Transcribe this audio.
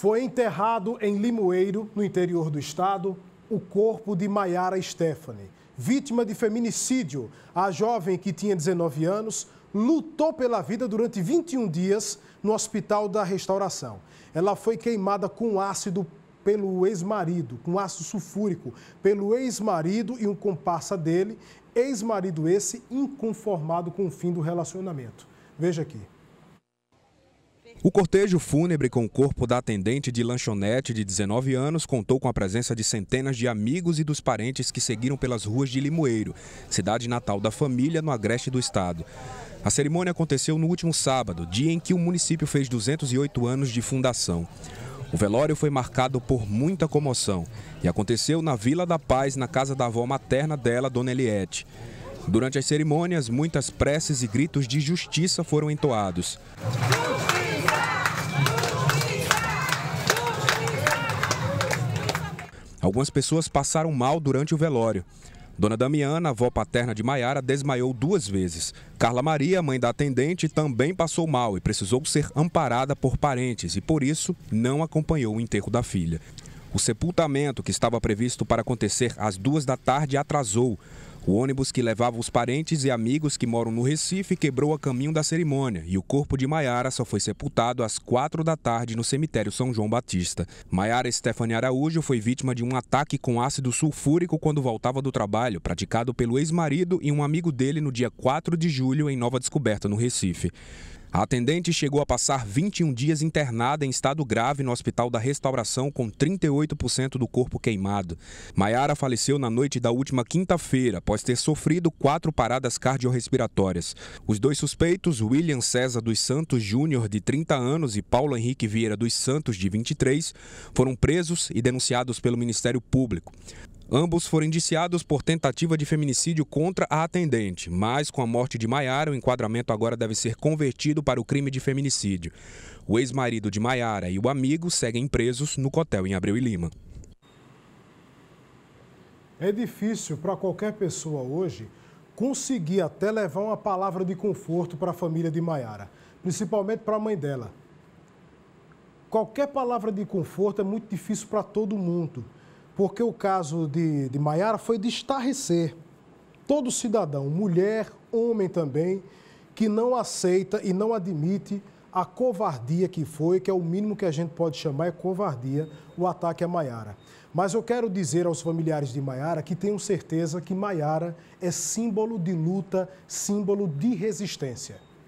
Foi enterrado em Limoeiro, no interior do estado, o corpo de Maiara Stephanie, vítima de feminicídio. A jovem, que tinha 19 anos, lutou pela vida durante 21 dias no Hospital da Restauração. Ela foi queimada com ácido pelo ex-marido, com ácido sulfúrico, pelo ex-marido e um comparsa dele, ex-marido esse inconformado com o fim do relacionamento. Veja aqui. O cortejo fúnebre com o corpo da atendente de lanchonete de 19 anos contou com a presença de centenas de amigos e dos parentes que seguiram pelas ruas de Limoeiro, cidade natal da família no agreste do estado. A cerimônia aconteceu no último sábado, dia em que o município fez 208 anos de fundação. O velório foi marcado por muita comoção e aconteceu na Vila da Paz, na casa da avó materna dela, Dona Eliette. Durante as cerimônias, muitas preces e gritos de justiça foram entoados. Algumas pessoas passaram mal durante o velório. Dona Damiana, avó paterna de Maiara, desmaiou duas vezes. Carla Maria, mãe da atendente, também passou mal e precisou ser amparada por parentes e, por isso, não acompanhou o enterro da filha. O sepultamento, que estava previsto para acontecer às duas da tarde, atrasou. O ônibus que levava os parentes e amigos que moram no Recife quebrou a caminho da cerimônia e o corpo de Maiara só foi sepultado às quatro da tarde no cemitério São João Batista. Maiara Stephanie Araújo foi vítima de um ataque com ácido sulfúrico quando voltava do trabalho, praticado pelo ex-marido e um amigo dele no dia 4 de julho em Nova Descoberta, no Recife. A atendente chegou a passar 21 dias internada em estado grave no Hospital da Restauração com 38% do corpo queimado. Maiara faleceu na noite da última quinta-feira, após ter sofrido quatro paradas cardiorrespiratórias. Os dois suspeitos, William César dos Santos Júnior, de 30 anos, e Paulo Henrique Vieira dos Santos, de 23, foram presos e denunciados pelo Ministério Público. Ambos foram indiciados por tentativa de feminicídio contra a atendente, mas com a morte de Maiara, o enquadramento agora deve ser convertido para o crime de feminicídio. O ex-marido de Maiara e o amigo seguem presos no Cotel em Abreu e Lima. É difícil para qualquer pessoa hoje conseguir até levar uma palavra de conforto para a família de Maiara, principalmente para a mãe dela. Qualquer palavra de conforto é muito difícil para todo mundo porque o caso de, de Maiara foi de estarrecer todo cidadão, mulher, homem também, que não aceita e não admite a covardia que foi, que é o mínimo que a gente pode chamar é covardia, o ataque a Maiara. Mas eu quero dizer aos familiares de Maiara que tenho certeza que Maiara é símbolo de luta, símbolo de resistência.